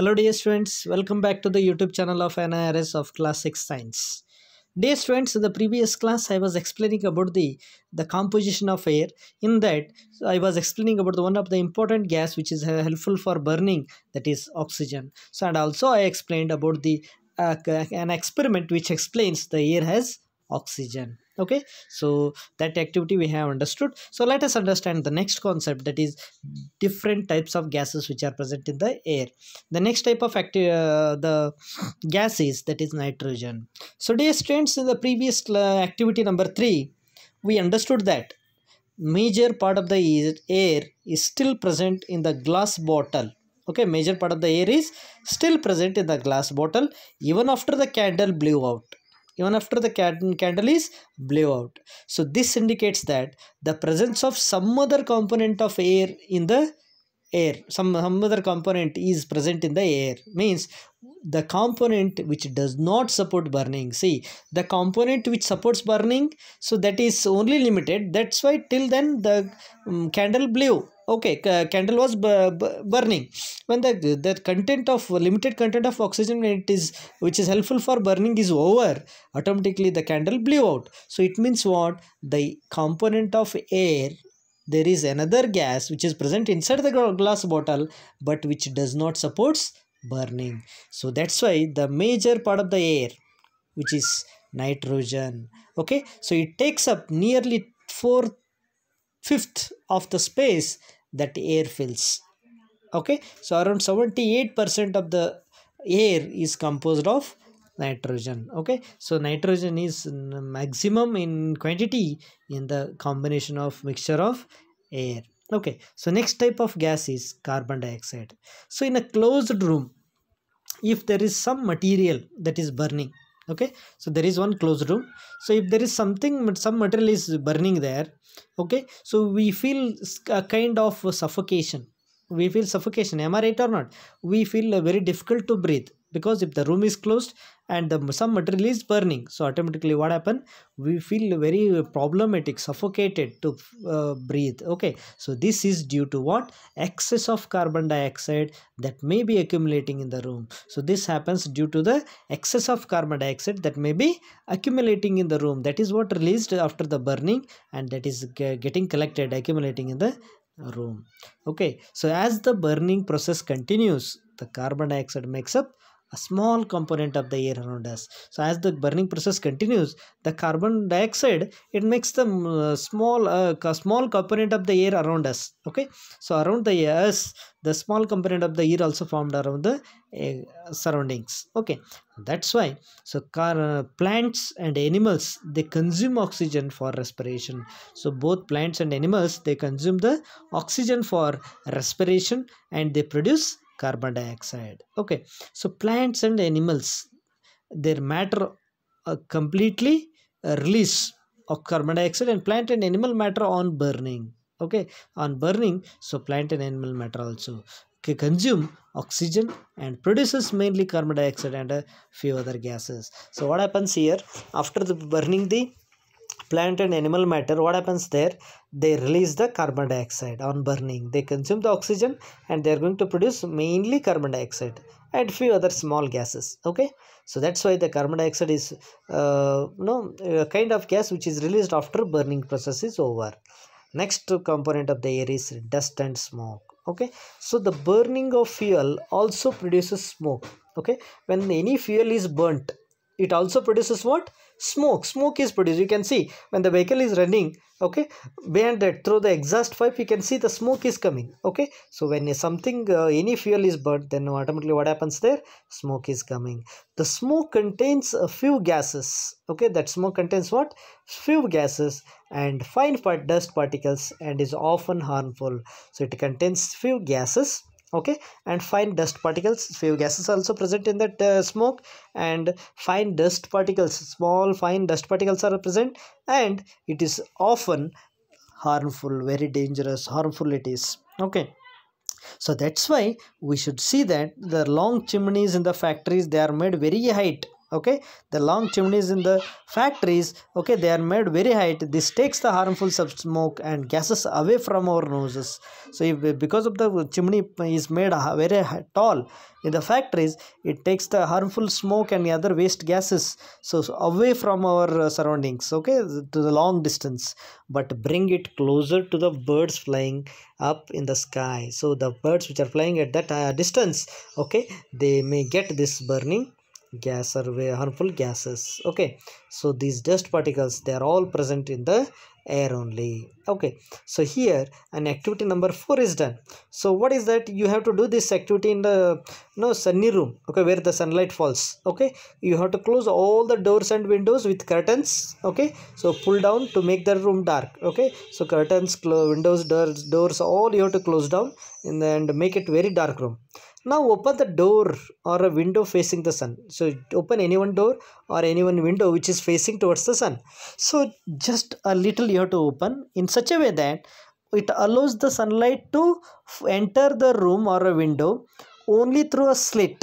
Hello dear students, welcome back to the YouTube channel of NIRS of class 6 science. Dear students, in the previous class I was explaining about the, the composition of air. In that, I was explaining about the one of the important gas which is helpful for burning, that is oxygen. So and also I explained about the uh, an experiment which explains the air has oxygen okay so that activity we have understood so let us understand the next concept that is different types of gases which are present in the air the next type of active uh, the gases that is nitrogen so dear students in the previous uh, activity number 3 we understood that major part of the air is still present in the glass bottle okay major part of the air is still present in the glass bottle even after the candle blew out even after the candle is blow out. So this indicates that the presence of some other component of air in the air, some, some other component is present in the air means the component which does not support burning. See the component which supports burning so that is only limited that's why till then the um, candle blew okay candle was burning when the the content of limited content of oxygen it is which is helpful for burning is over automatically the candle blew out so it means what the component of air there is another gas which is present inside the glass bottle but which does not supports burning so that's why the major part of the air which is nitrogen okay so it takes up nearly four fifth of the space that air fills okay so around 78 percent of the air is composed of nitrogen okay so nitrogen is maximum in quantity in the combination of mixture of air okay so next type of gas is carbon dioxide so in a closed room if there is some material that is burning okay so there is one closed room so if there is something some material is burning there okay so we feel a kind of suffocation we feel suffocation am i right or not we feel very difficult to breathe because if the room is closed and the some material is burning so automatically what happen we feel very problematic suffocated to uh, breathe okay so this is due to what excess of carbon dioxide that may be accumulating in the room so this happens due to the excess of carbon dioxide that may be accumulating in the room that is what released after the burning and that is getting collected accumulating in the room okay so as the burning process continues the carbon dioxide makes up a small component of the air around us so as the burning process continues the carbon dioxide it makes the mm, uh, small uh, small component of the air around us okay so around the us the small component of the air also formed around the uh, surroundings okay that's why so car uh, plants and animals they consume oxygen for respiration so both plants and animals they consume the oxygen for respiration and they produce carbon dioxide okay so plants and animals their matter uh, completely uh, release of carbon dioxide and plant and animal matter on burning okay on burning so plant and animal matter also okay, consume oxygen and produces mainly carbon dioxide and a few other gases so what happens here after the burning the plant and animal matter what happens there they release the carbon dioxide on burning they consume the oxygen and they are going to produce mainly carbon dioxide and few other small gases okay so that's why the carbon dioxide is uh, know, a kind of gas which is released after burning process is over next component of the air is dust and smoke okay so the burning of fuel also produces smoke okay when any fuel is burnt it also produces what smoke smoke is produced you can see when the vehicle is running okay behind that through the exhaust pipe you can see the smoke is coming okay so when something uh, any fuel is burnt then automatically what happens there smoke is coming the smoke contains a few gases okay that smoke contains what few gases and fine part dust particles and is often harmful so it contains few gases okay and fine dust particles few gases also present in that uh, smoke and fine dust particles small fine dust particles are present and it is often harmful very dangerous harmful it is okay so that's why we should see that the long chimneys in the factories they are made very height okay the long chimneys in the factories okay they are made very height this takes the harmful smoke and gases away from our noses so if, because of the chimney is made very tall in the factories it takes the harmful smoke and other waste gases so, away from our uh, surroundings okay to the long distance but bring it closer to the birds flying up in the sky so the birds which are flying at that uh, distance okay they may get this burning gas or harmful gases okay so these dust particles they are all present in the air only okay so here an activity number four is done so what is that you have to do this activity in the you no know, sunny room okay where the sunlight falls okay you have to close all the doors and windows with curtains okay so pull down to make the room dark okay so curtains windows doors doors all you have to close down and then make it very dark room now open the door or a window facing the sun so open any one door or any one window which is facing towards the sun so just a little you have to open in such a way that it allows the sunlight to enter the room or a window only through a slit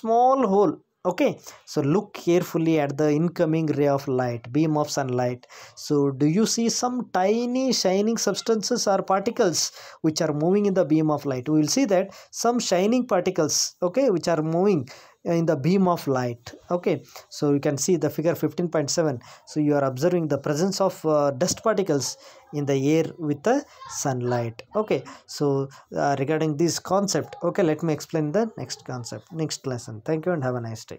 small hole okay so look carefully at the incoming ray of light beam of sunlight so do you see some tiny shining substances or particles which are moving in the beam of light we will see that some shining particles okay which are moving in the beam of light okay so you can see the figure 15.7 so you are observing the presence of uh, dust particles in the air with the sunlight okay so uh, regarding this concept okay let me explain the next concept next lesson thank you and have a nice day